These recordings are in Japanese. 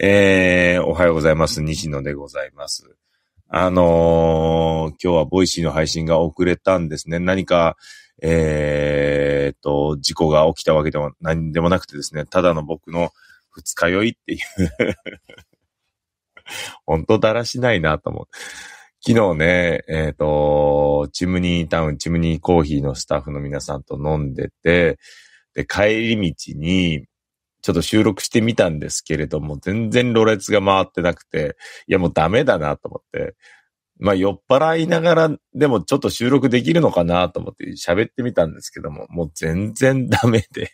えー、おはようございます。西野でございます。あのー、今日はボイシーの配信が遅れたんですね。何か、えー、と、事故が起きたわけでも何でもなくてですね、ただの僕の二日酔いっていう本当だらしないなと思う。昨日ね、えっ、ー、と、チムニータウン、チムニーコーヒーのスタッフの皆さんと飲んでて、で、帰り道に、ちょっと収録してみたんですけれども、全然ろれつが回ってなくて、いやもうダメだなと思って、まあ酔っ払いながらでもちょっと収録できるのかなと思って喋ってみたんですけども、もう全然ダメで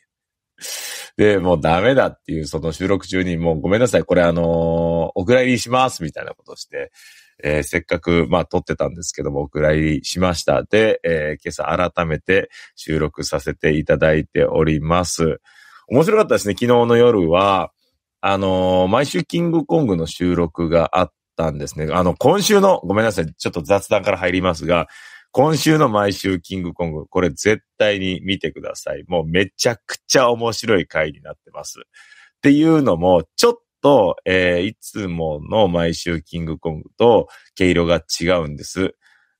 で、もうダメだっていう、その収録中に、もうごめんなさい、これあのー、お蔵入りしますみたいなことして、えー、せっかく、まあ、撮ってたんですけども、お蔵入りしました。で、えー、今朝改めて収録させていただいております。面白かったですね。昨日の夜は、あのー、毎週キングコングの収録があったんですね。あの、今週の、ごめんなさい。ちょっと雑談から入りますが、今週の毎週キングコング、これ絶対に見てください。もうめちゃくちゃ面白い回になってます。っていうのも、ちょっと、えー、いつもの毎週キングコングと毛色が違うんです。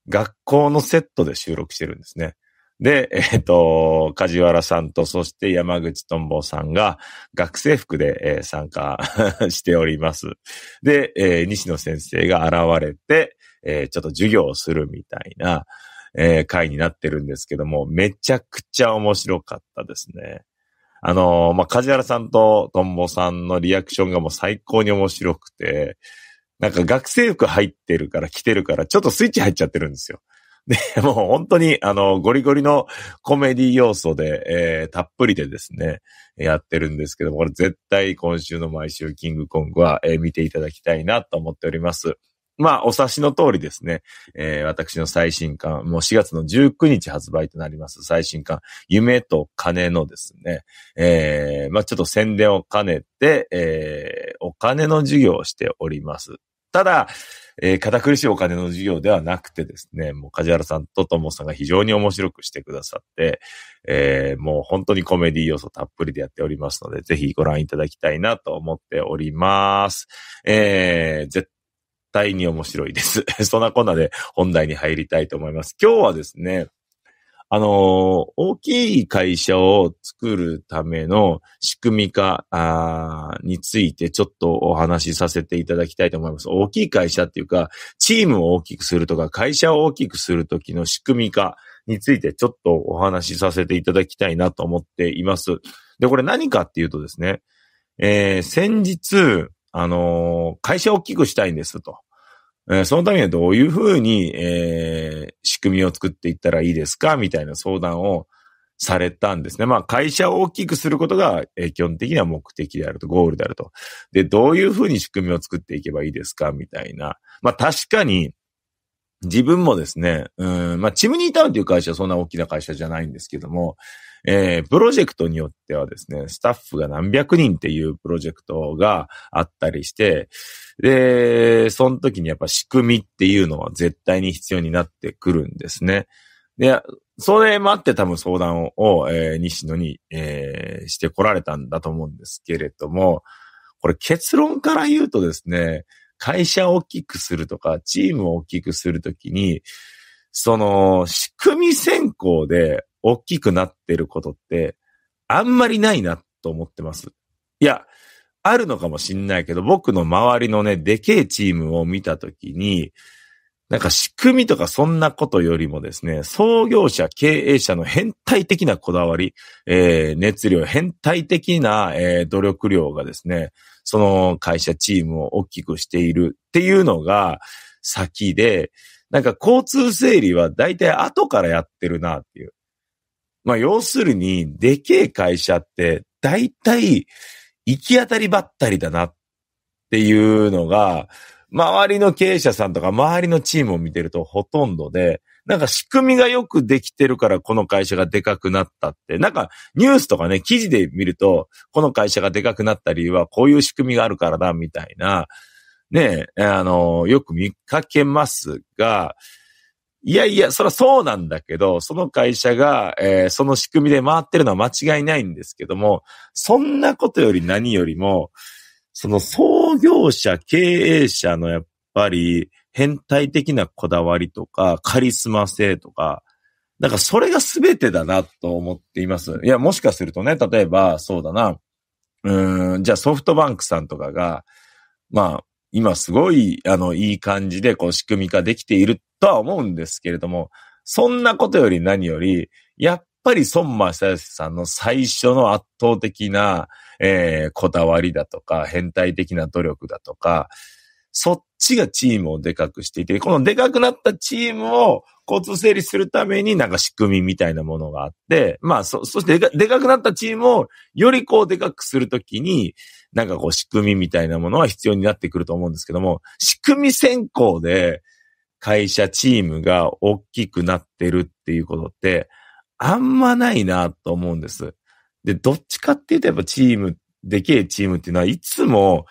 学校のセットで収録してるんですね。で、えっ、ー、と、梶原さんと、そして山口とんぼさんが学生服で、えー、参加 しております。で、えー、西野先生が現れて、えちょっと授業をするみたいな、え回になってるんですけども、めちゃくちゃ面白かったですね。あのまあ、梶原さんととんぼさんのリアクションがもう最高に面白くて、なんか学生服入ってるから、着てるから、ちょっとスイッチ入っちゃってるんですよ。で、もう本当に、あの、ゴリゴリのコメディ要素で、えー、たっぷりでですね、やってるんですけども、これ絶対今週の毎週キングコングは、えー、見ていただきたいなと思っております。まあ、お察しの通りですね、えー、私の最新刊、もう4月の19日発売となります、最新刊、夢と金のですね、えー、まあちょっと宣伝を兼ねて、えー、お金の授業をしております。ただ、えー、堅苦しいお金の授業ではなくてですね、もう梶原さんと友さんが非常に面白くしてくださって、えー、もう本当にコメディ要素たっぷりでやっておりますので、ぜひご覧いただきたいなと思っております。えー、絶対に面白いです。そんなこんなで本題に入りたいと思います。今日はですね、あの大きい会社を作るための仕組み化についてちょっとお話しさせていただきたいと思います。大きい会社っていうか、チームを大きくするとか、会社を大きくするときの仕組み化についてちょっとお話しさせていただきたいなと思っています。で、これ何かっていうとですね、えー、先日、あのー、会社を大きくしたいんですと。えそのためにはどういうふうに、えー、仕組みを作っていったらいいですかみたいな相談をされたんですね。まあ、会社を大きくすることが、えー、基本的には目的であると、ゴールであると。で、どういうふうに仕組みを作っていけばいいですかみたいな。まあ、確かに、自分もですね、うん、まあ、チムニータウンという会社はそんな大きな会社じゃないんですけども、えー、プロジェクトによってはですね、スタッフが何百人っていうプロジェクトがあったりして、で、その時にやっぱ仕組みっていうのは絶対に必要になってくるんですね。で、それ待って多分相談を、えー、西野に、えー、してこられたんだと思うんですけれども、これ結論から言うとですね、会社を大きくするとか、チームを大きくするときに、その、仕組み選考で大きくなってることって、あんまりないなと思ってます。いや、あるのかもしんないけど、僕の周りのね、でけえチームを見たときに、なんか仕組みとかそんなことよりもですね、創業者、経営者の変態的なこだわり、えー、熱量、変態的な、えー、努力量がですね、その会社チームを大きくしているっていうのが先で、なんか交通整理は大体後からやってるなっていう。まあ、要するに、でけえ会社って、大体、行き当たりばったりだなっていうのが、周りの経営者さんとか周りのチームを見てるとほとんどで、なんか仕組みがよくできてるからこの会社がでかくなったって、なんかニュースとかね、記事で見ると、この会社がでかくなった理由はこういう仕組みがあるからだみたいな、ね、あの、よく見かけますが、いやいや、そらそうなんだけど、その会社が、えー、その仕組みで回ってるのは間違いないんですけども、そんなことより何よりも、その創業者、経営者のやっぱり変態的なこだわりとか、カリスマ性とか、なんかそれが全てだなと思っています。いや、もしかするとね、例えば、そうだな、うん、じゃあソフトバンクさんとかが、まあ、今すごい、あの、いい感じで、こう、仕組み化できているとは思うんですけれども、そんなことより何より、やっぱり孫正義さんの最初の圧倒的な、えー、こだわりだとか、変態的な努力だとか、そっちがチームをでかくしていて、このでかくなったチームを交通整理するためになんか仕組みみたいなものがあって、まあそ、そしてでかくなったチームをよりこうでかくするときに、なんかこう仕組みみたいなものは必要になってくると思うんですけども、仕組み先行で会社、チームが大きくなってるっていうことって、あんまないなと思うんです。で、どっちかっていうとやっぱチーム、でけえチームっていうのはいつも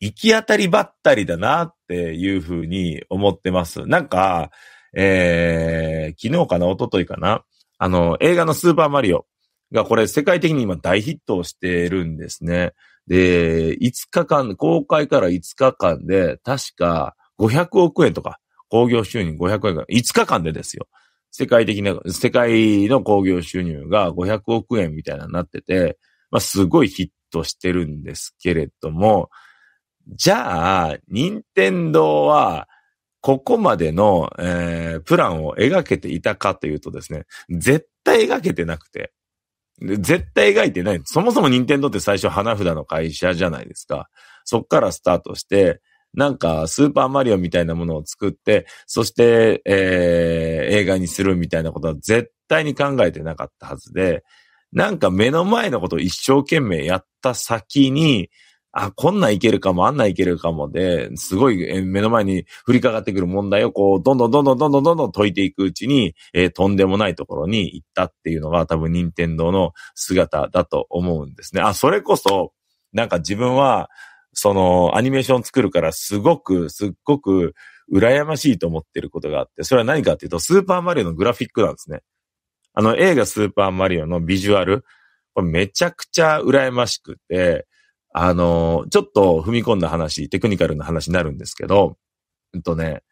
行き当たりばったりだなっていうふうに思ってます。なんか、えー、昨日かな、一昨日かな、あの、映画のスーパーマリオがこれ世界的に今大ヒットをしてるんですね。で、5日間、公開から5日間で確か500億円とか興行収入500円が、5日間でですよ。世界的な、世界の興行収入が500億円みたいなになってて、まあ、すごいヒットしてるんですけれども、じゃあ、任天堂は、ここまでの、えー、プランを描けていたかというとですね、絶対描けてなくて、絶対描いてない。そもそも任天堂って最初花札の会社じゃないですか。そっからスタートして、なんか、スーパーマリオみたいなものを作って、そして、えー、映画にするみたいなことは絶対に考えてなかったはずで、なんか目の前のことを一生懸命やった先に、あ、こんなんいけるかも、あんなんいけるかもで、すごい目の前に降りかかってくる問題をこう、どんどんどんどんどんどんどん解いていくうちに、えー、とんでもないところに行ったっていうのが多分任天堂の姿だと思うんですね。あ、それこそ、なんか自分は、その、アニメーション作るからすごく、すっごく、羨ましいと思ってることがあって、それは何かっていうと、スーパーマリオのグラフィックなんですね。あの、映画スーパーマリオのビジュアル、これめちゃくちゃ羨ましくて、あの、ちょっと踏み込んだ話、テクニカルな話になるんですけど、う、え、ん、っとね、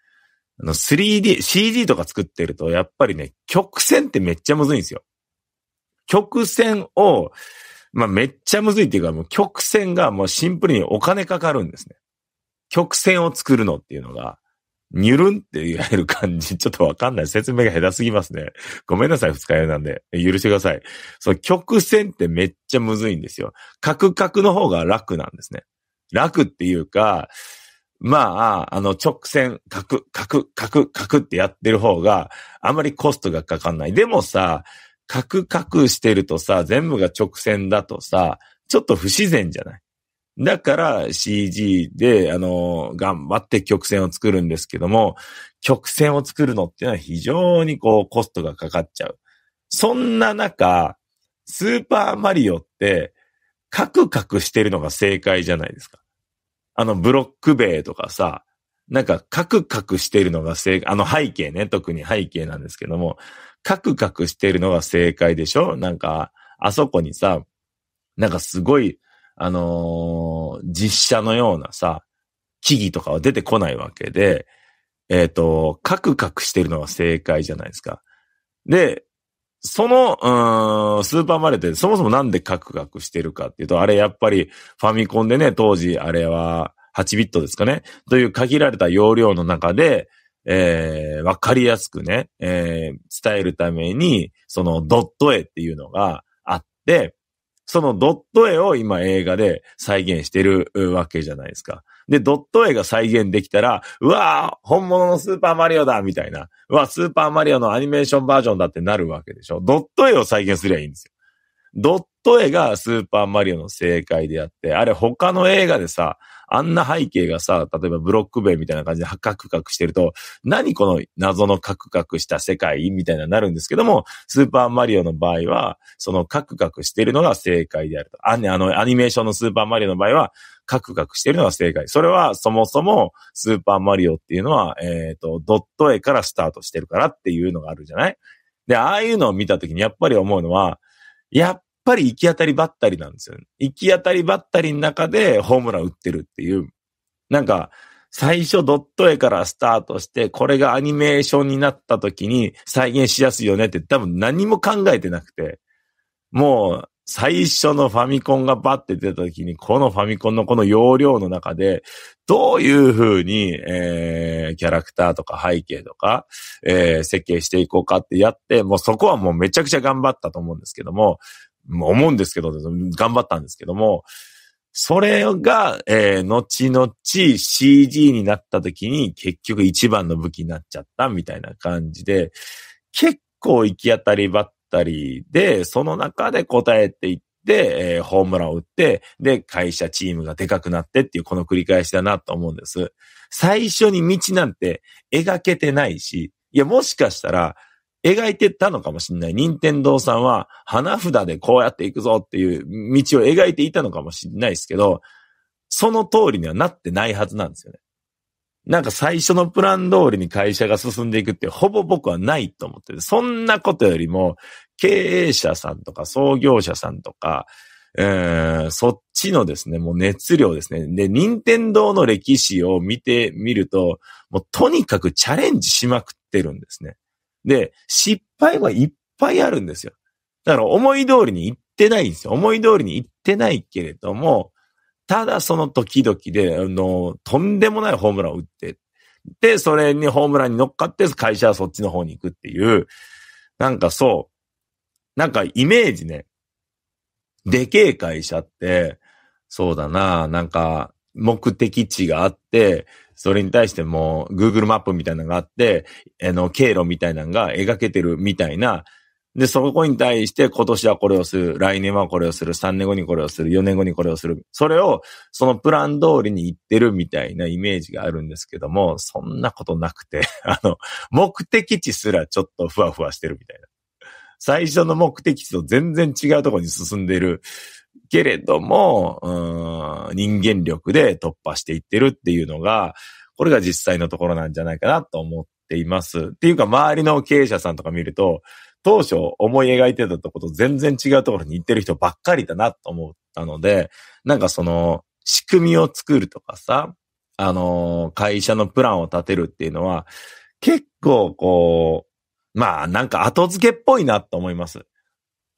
あの 3D、CG とか作ってると、やっぱりね、曲線ってめっちゃむずいんですよ。曲線をまあ、めっちゃむずいっていうか、もう曲線がもうシンプルにお金かかるんですね。曲線を作るのっていうのが、ニュルンって言われる感じ、ちょっとわかんない。説明が下手すぎますね。ごめんなさい、二日酔いなんで。許してください。その曲線ってめっちゃむずいんですよ。カクカクの方が楽なんですね。楽っていうか、まあ、あの、直線、角、角、角、ク、ってやってる方が、あまりコストがかかんない。でもさ、カクカクしてるとさ、全部が直線だとさ、ちょっと不自然じゃないだから CG で、あの、頑張って曲線を作るんですけども、曲線を作るのっていうのは非常にこうコストがかかっちゃう。そんな中、スーパーマリオって、カクカクしてるのが正解じゃないですか。あの、ブロック塀とかさ、なんか、カクカクしているのが正解、あの背景ね、特に背景なんですけども、カクカクしているのが正解でしょなんか、あそこにさ、なんかすごい、あのー、実写のようなさ、木々とかは出てこないわけで、えっ、ー、と、カクカクしてるのが正解じゃないですか。で、その、うん、スーパーマリオってそもそもなんでカクカクしてるかっていうと、あれやっぱりファミコンでね、当時あれは、8ビットですかね。という限られた容量の中で、えー、わかりやすくね、えー、伝えるために、そのドット絵っていうのがあって、そのドット絵を今映画で再現してるわけじゃないですか。で、ドット絵が再現できたら、うわぁ、本物のスーパーマリオだみたいな。うわスーパーマリオのアニメーションバージョンだってなるわけでしょ。ドット絵を再現すりゃいいんですよ。ドット絵がスーパーマリオの正解であって、あれ他の映画でさ、あんな背景がさ、例えばブロック塀みたいな感じでカクカクしてると、何この謎のカクカクした世界みたいななるんですけども、スーパーマリオの場合は、そのカクカクしてるのが正解であると。あ、ね、あの、アニメーションのスーパーマリオの場合は、カクカクしてるのが正解。それはそもそもスーパーマリオっていうのは、えっ、ー、と、ドット絵からスタートしてるからっていうのがあるじゃないで、ああいうのを見たときにやっぱり思うのは、やっぱり行き当たりばったりなんですよ、ね。行き当たりばったりの中でホームラン打ってるっていう。なんか、最初ドット絵からスタートして、これがアニメーションになった時に再現しやすいよねって多分何も考えてなくて、もう最初のファミコンがバッて出た時に、このファミコンのこの容量の中で、どういう風に、えー、キャラクターとか背景とか、えー、設計していこうかってやって、もうそこはもうめちゃくちゃ頑張ったと思うんですけども、思うんですけど、頑張ったんですけども、それが、えー、後々 CG になった時に結局一番の武器になっちゃったみたいな感じで、結構行き当たりばったりで、その中で答えていって、えー、ホームランを打って、で、会社チームがでかくなってっていうこの繰り返しだなと思うんです。最初に道なんて描けてないし、いや、もしかしたら、描いてたのかもしれない。任天堂さんは、花札でこうやっていくぞっていう道を描いていたのかもしれないですけど、その通りにはなってないはずなんですよね。なんか最初のプラン通りに会社が進んでいくってほぼ僕はないと思ってる。そんなことよりも経営者さんとか創業者さんとか、えー、そっちのですね、もう熱量ですね。で、任天堂の歴史を見てみると、もうとにかくチャレンジしまくってるんですね。で、失敗はいっぱいあるんですよ。だから思い通りにいってないんですよ。思い通りに行ってないけれども、ただその時々で、あの、とんでもないホームランを打って、で、それにホームランに乗っかって会社はそっちの方に行くっていう、なんかそう、なんかイメージね、でけえ会社って、そうだな、なんか目的地があって、それに対してもう Google マップみたいなのがあって、あの、経路みたいなのが描けてるみたいな、で、そこに対して今年はこれをする、来年はこれをする、3年後にこれをする、4年後にこれをする。それを、そのプラン通りに行ってるみたいなイメージがあるんですけども、そんなことなくて、あの、目的地すらちょっとふわふわしてるみたいな。最初の目的地と全然違うところに進んでいるけれども、うん、人間力で突破していってるっていうのが、これが実際のところなんじゃないかなと思っています。っていうか、周りの経営者さんとか見ると、当初思い描いてたとこと全然違うところに行ってる人ばっかりだなと思ったので、なんかその、仕組みを作るとかさ、あの、会社のプランを立てるっていうのは、結構こう、まあなんか後付けっぽいなと思います。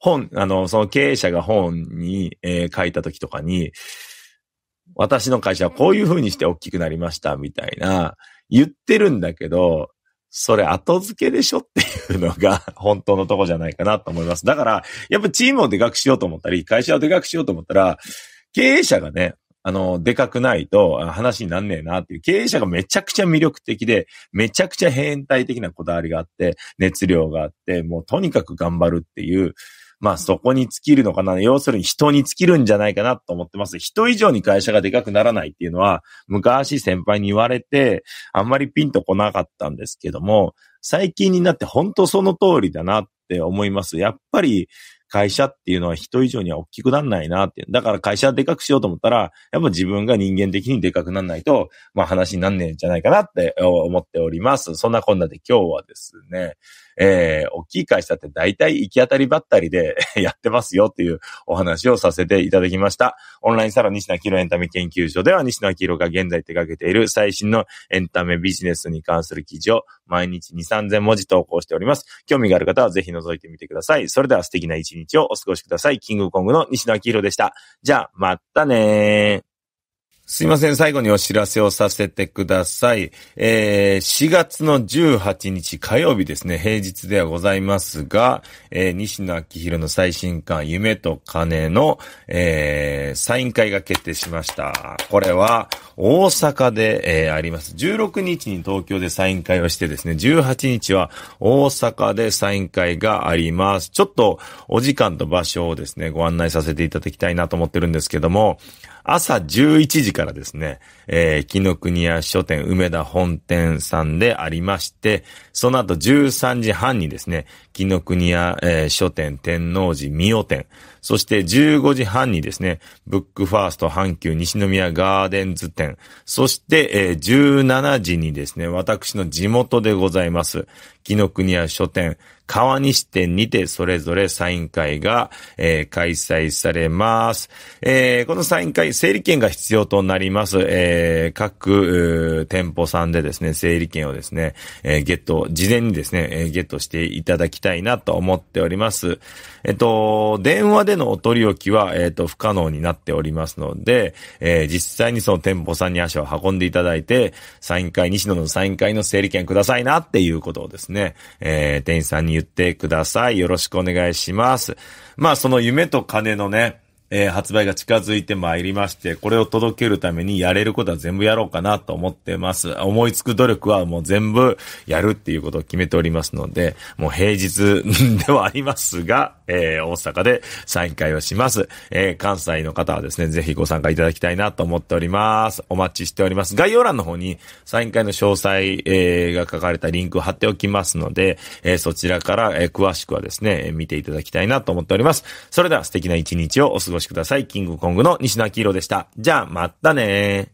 本、あの、その経営者が本に、えー、書いた時とかに、私の会社はこういう風にして大きくなりました、みたいな、言ってるんだけど、それ後付けでしょっていうのが本当のとこじゃないかなと思います。だから、やっぱチームをでかくしようと思ったり、会社をでかくしようと思ったら、経営者がね、あの、でかくないと話になんねえなっていう、経営者がめちゃくちゃ魅力的で、めちゃくちゃ変態的なこだわりがあって、熱量があって、もうとにかく頑張るっていう、まあそこに尽きるのかな。要するに人に尽きるんじゃないかなと思ってます。人以上に会社がでかくならないっていうのは、昔先輩に言われて、あんまりピンとこなかったんですけども、最近になって本当その通りだなって思います。やっぱり、会社っていうのは人以上には大きくなんないなって。だから会社でかくしようと思ったら、やっぱ自分が人間的にでかくなんないと、まあ話になんねえんじゃないかなって思っております。そんなこんなで今日はですね、えー、大きい会社って大体行き当たりばったりで やってますよっていうお話をさせていただきました。オンラインサロン西野明エンタメ研究所では西野明が現在手掛けている最新のエンタメビジネスに関する記事を毎日2、3000文字投稿しております。興味がある方はぜひ覗いてみてください。それでは素敵な一日日をお過ごしください。キングコングの西野明宏でした。じゃあ、またねー。すいません。最後にお知らせをさせてください。えー、4月の18日火曜日ですね、平日ではございますが、えー、西野明弘の最新刊、夢と金の、えー、サイン会が決定しました。これは、大阪で、えー、あります。16日に東京でサイン会をしてですね、18日は大阪でサイン会があります。ちょっと、お時間と場所をですね、ご案内させていただきたいなと思ってるんですけども、朝11時からですね、えー、木の国屋書店梅田本店さんでありまして、その後13時半にですね、木の国屋、えー、書店天王寺三代店、そして15時半にですね、ブックファースト阪急西宮ガーデンズ店、そして、えー、17時にですね、私の地元でございます、木の国屋書店、川西店にてそれぞれサイン会が、えー、開催されます。えー、このサイン会、整理券が必要となります。えーえー、各、店舗さんでですね、整理券をですね、えー、ゲット、事前にですね、えー、ゲットしていただきたいなと思っております。えっと、電話でのお取り置きは、えっと、不可能になっておりますので、えー、実際にその店舗さんに足を運んでいただいて、サイン会、西野のサイン会の整理券くださいなっていうことをですね、えー、店員さんに言ってください。よろしくお願いします。まあ、その夢と金のね、えー、発売が近づいてまいりまして、これを届けるためにやれることは全部やろうかなと思ってます。思いつく努力はもう全部やるっていうことを決めておりますので、もう平日ではありますが、えー、大阪でサイン会をします。えー、関西の方はですね、ぜひご参加いただきたいなと思っております。お待ちしております。概要欄の方にサイン会の詳細、えー、が書かれたリンクを貼っておきますので、えー、そちらから、えー、詳しくはですね、見ていただきたいなと思っております。それでは素敵な一日をお過ごしください。キングコングの西野明宏でした。じゃあ、またね